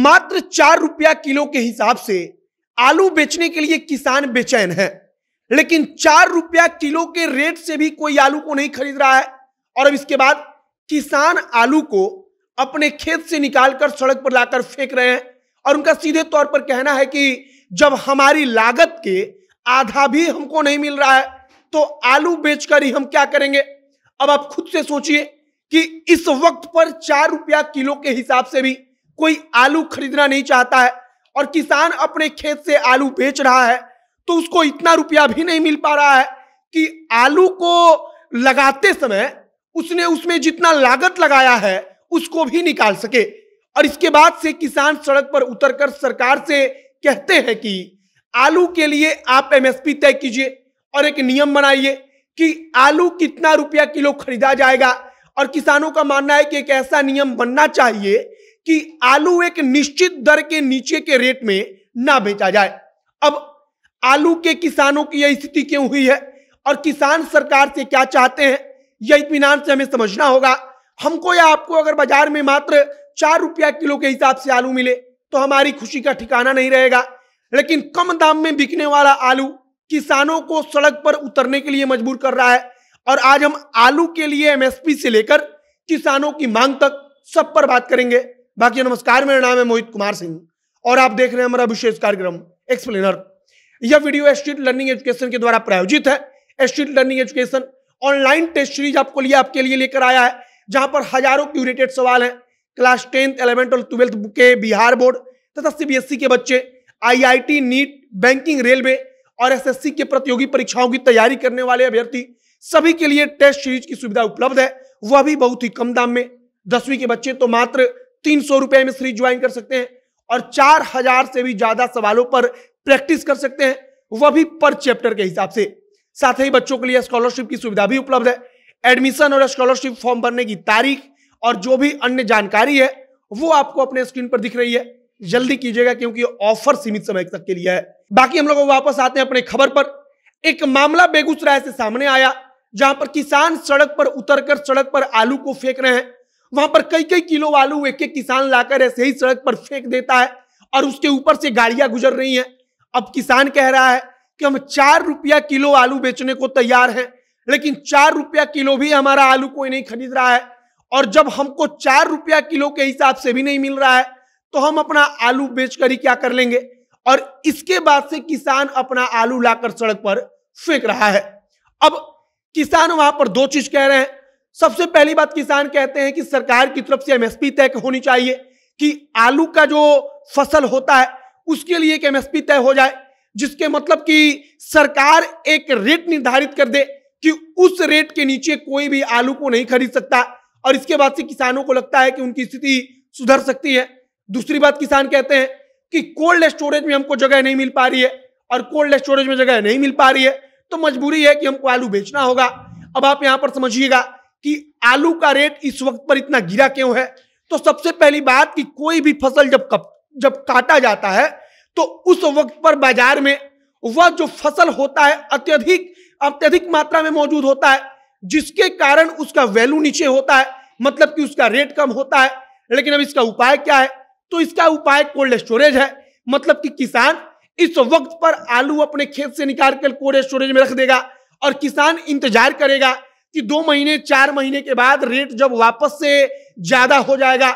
मात्र चार रुपया किलो के हिसाब से आलू बेचने के लिए किसान बेचैन है लेकिन चार रुपया किलो के रेट से भी कोई आलू को नहीं खरीद रहा है और अब इसके बाद किसान आलू को अपने खेत से निकालकर सड़क पर लाकर फेंक रहे हैं और उनका सीधे तौर पर कहना है कि जब हमारी लागत के आधा भी हमको नहीं मिल रहा है तो आलू बेचकर ही हम क्या करेंगे अब आप खुद से सोचिए कि इस वक्त पर चार रुपया किलो के हिसाब से भी कोई आलू खरीदना नहीं चाहता है और किसान अपने खेत से आलू बेच रहा है तो उसको इतना रुपया भी नहीं मिल पा रहा है कि आलू को लगाते समय उसने उसमें जितना लागत लगाया है उसको भी निकाल सके और इसके बाद से किसान सड़क पर उतरकर सरकार से कहते हैं कि आलू के लिए आप एमएसपी तय कीजिए और एक नियम बनाइए कि आलू कितना रुपया किलो खरीदा जाएगा और किसानों का मानना है कि एक ऐसा नियम बनना चाहिए कि आलू एक निश्चित दर के नीचे के रेट में ना बेचा जाए अब आलू के किसानों की यह स्थिति क्यों हुई है और किसान सरकार से क्या चाहते हैं यह इतमान से हमें समझना होगा हमको या आपको अगर बाजार में मात्र चार रुपया किलो के हिसाब से आलू मिले तो हमारी खुशी का ठिकाना नहीं रहेगा लेकिन कम दाम में बिकने वाला आलू किसानों को सड़क पर उतरने के लिए मजबूर कर रहा है और आज हम आलू के लिए एमएसपी से लेकर किसानों की मांग तक सब पर बात करेंगे बाकी नमस्कार मेरा नाम है मोहित कुमार सिंह और आप देख रहे हैं हमारा विशेष कार्यक्रम एक्सप्लेनर यह वीडियो एस्ट्रीट लर्निंग एजुकेशन के द्वारा प्रायोजित है एस्ट्रीट learning education online test series आपको लिए आपके लिए लेकर आया है जहां पर हजारों क्यूरेटेड सवाल हैं क्लास टेंथ इलेवेंथ और ट्वेल्थ के बिहार बोर्ड तथा सीबीएसई e के बच्चे आईआईटी नीट बैंकिंग रेलवे और एसएससी के प्रतियोगी परीक्षाओं की तैयारी करने वाले अभ्यर्थी सभी के लिए टेस्ट सीरीज की सुविधा उपलब्ध है वह भी बहुत ही कम दाम में दसवीं के बच्चे तो मात्र तीन सौ रुपए में सीरीज ज्वाइन कर सकते हैं और चार हजार से भी ज्यादा सवालों पर प्रैक्टिस कर सकते हैं वह भी पर चैप्टर के हिसाब से साथ ही बच्चों के लिए स्कॉलरशिप की सुविधा भी उपलब्ध है एडमिशन और स्कॉलरशिप फॉर्म भरने की तारीख और जो भी अन्य जानकारी है वो आपको अपने स्क्रीन पर दिख रही है जल्दी कीजिएगा क्योंकि ऑफर सीमित समय तक के लिए है बाकी हम लोग वापस आते हैं अपने खबर पर एक मामला बेगूसराय से सामने आया जहां पर किसान सड़क पर उतरकर सड़क पर आलू को फेंक रहे हैं वहां पर कई कई किलो आलू एक एक किसान लाकर ऐसे ही सड़क पर फेंक देता है और उसके ऊपर से गाड़ियां गुजर रही हैं अब किसान कह रहा है कि हम चार रुपया किलो आलू बेचने को तैयार हैं लेकिन चार रुपया किलो भी हमारा आलू कोई नहीं खरीद रहा है और जब हमको चार रुपया किलो के हिसाब से भी नहीं मिल रहा है तो हम अपना आलू बेच ही क्या कर लेंगे और इसके बाद से किसान अपना आलू लाकर सड़क पर फेंक रहा है अब किसान वहां पर दो चीज कह रहे हैं सबसे पहली बात किसान कहते हैं कि सरकार की तरफ से एमएसपी तय होनी चाहिए कि आलू का जो फसल होता है उसके लिए एक एमएसपी तय हो जाए जिसके मतलब कि सरकार एक रेट निर्धारित कर दे कि उस रेट के नीचे कोई भी आलू को नहीं खरीद सकता और इसके बाद से किसानों को लगता है कि उनकी स्थिति सुधर सकती है दूसरी बात किसान कहते हैं कि कोल्ड स्टोरेज में हमको जगह नहीं मिल पा रही है और कोल्ड स्टोरेज में जगह नहीं मिल पा रही है तो मजबूरी है कि हमको आलू बेचना होगा अब आप यहां पर समझिएगा कि आलू का रेट इस वक्त पर इतना गिरा क्यों है तो सबसे पहली बात कि कोई भी फसल जब कप, जब काटा जाता है तो उस वक्त पर बाजार में वह जो फसल होता है अत्यधिक अत्यधिक मात्रा में मौजूद होता है जिसके कारण उसका वैल्यू नीचे होता है मतलब कि उसका रेट कम होता है लेकिन अब इसका उपाय क्या है तो इसका उपाय कोल्ड स्टोरेज है मतलब कि किसान इस वक्त पर आलू अपने खेत से निकाल कर कोल्ड स्टोरेज में रख देगा और किसान इंतजार करेगा कि दो महीने चार महीने के बाद रेट जब वापस से ज्यादा हो जाएगा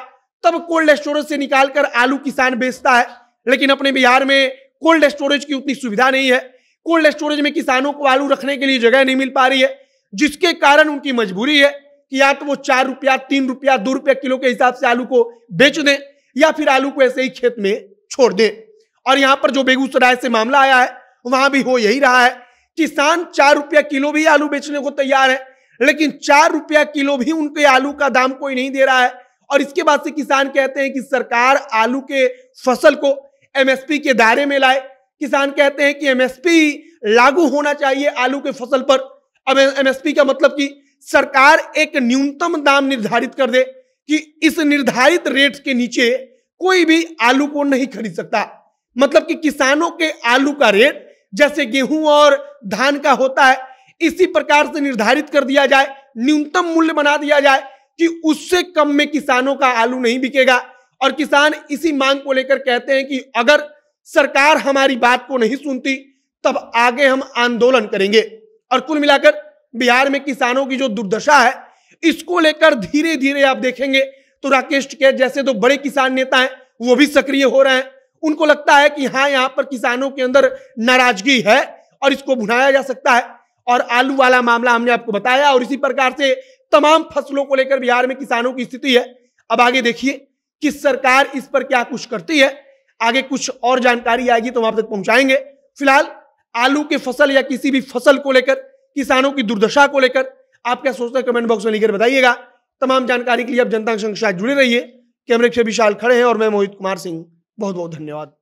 तब कोल्ड स्टोरेज से निकालकर आलू किसान बेचता है लेकिन अपने बिहार में कोल्ड स्टोरेज की उतनी सुविधा नहीं है कोल्ड स्टोरेज में किसानों को आलू रखने के लिए जगह नहीं मिल पा रही है जिसके कारण उनकी मजबूरी है कि या तो वो चार रुपया तीन रुपया दो रुपया किलो के हिसाब से आलू को बेच दें या फिर आलू को ऐसे ही खेत में छोड़ दें और यहाँ पर जो बेगूसराय से मामला आया है वहां भी हो यही रहा है किसान चार रुपया किलो भी आलू बेचने को तैयार है लेकिन चार रुपया किलो भी उनके आलू का दाम कोई नहीं दे रहा है और इसके बाद से किसान कहते हैं कि सरकार आलू के फसल को एमएसपी के दायरे में लाए किसान कहते हैं कि एमएसपी लागू होना चाहिए आलू के फसल पर अब एमएसपी का मतलब कि सरकार एक न्यूनतम दाम निर्धारित कर दे कि इस निर्धारित रेट के नीचे कोई भी आलू को नहीं खरीद सकता मतलब कि किसानों के आलू का रेट जैसे गेहूं और धान का होता है इसी प्रकार से निर्धारित कर दिया जाए न्यूनतम मूल्य बना दिया जाए कि उससे कम में किसानों का आलू नहीं बिकेगा और किसान इसी मांग को लेकर कहते हैं कि अगर सरकार हमारी बात को नहीं सुनती तब आगे हम आंदोलन करेंगे और कुल मिलाकर बिहार में किसानों की जो दुर्दशा है इसको लेकर धीरे धीरे आप देखेंगे तो राकेश टिकैत जैसे तो बड़े किसान नेता हैं वो भी सक्रिय हो रहे हैं उनको लगता है कि हाँ यहाँ पर किसानों के अंदर नाराजगी है और इसको भुनाया जा सकता है और आलू वाला मामला हमने आपको बताया और इसी प्रकार से तमाम फसलों को लेकर बिहार में किसानों की स्थिति है अब आगे देखिए कि सरकार इस पर क्या कुछ करती है आगे कुछ और जानकारी आएगी तो वहां तक पहुंचाएंगे फिलहाल आलू की फसल या किसी भी फसल को लेकर किसानों की दुर्दशा को लेकर आप क्या सोचते हैं कमेंट बॉक्स में लिखकर बताइएगा तमाम जानकारी के लिए आप जनता के साथ जुड़े रहिए कैमरे से विशाल खड़े हैं और मैं मोहित कुमार सिंह बहुत बहुत धन्यवाद